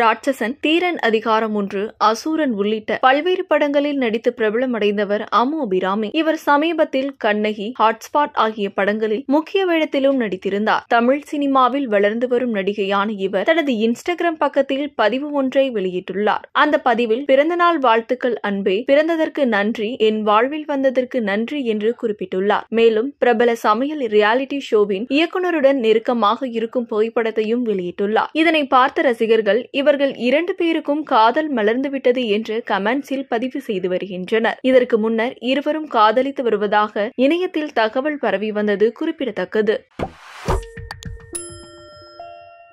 ராட்சசன் தீரன் அதிகாரம் ஒன்று அசூரன் உள்ளிட்ட பல்வேறு படங்களில் நடித்து அடைந்தவர் அமு அபிராமி இவர் சமீபத்தில் கண்ணகி ஹாட்ஸ்பாட் ஆகிய படங்களில் முக்கிய வேடத்திலும் நடித்திருந்தார் தமிழ் சினிமாவில் வளர்ந்து வரும் நடிகையான இவர் தனது இன்ஸ்டாகிராம் பக்கத்தில் பதிவு ஒன்றை வெளியிட்டுள்ளார் அந்த பதிவில் பிறந்தநாள் வாழ்த்துக்கள் அன்பே பிறந்ததற்கு நன்றி என் வாழ்வில் வந்ததற்கு நன்றி என்று குறிப்பிட்டுள்ளார் மேலும் பிரபல சமையல் ரியாலிட்டி ஷோவின் இயக்குநருடன் நெருக்கமாக இருக்கும் புகைப்படத்தையும் வெளியிட்டுள்ளார் இதனை பார்த்த ரசிகர்கள் இவர்கள் இரண்டு பேருக்கும் காதல் மலர்ந்துவிட்டது என்று கமெண்ட்ஸில் பதிவு செய்து வருகின்றனர் இதற்கு முன்னர் இருவரும் காதலித்து வருவதாக இணையத்தில் தகவல் பரவி வந்தது குறிப்பிடத்தக்கது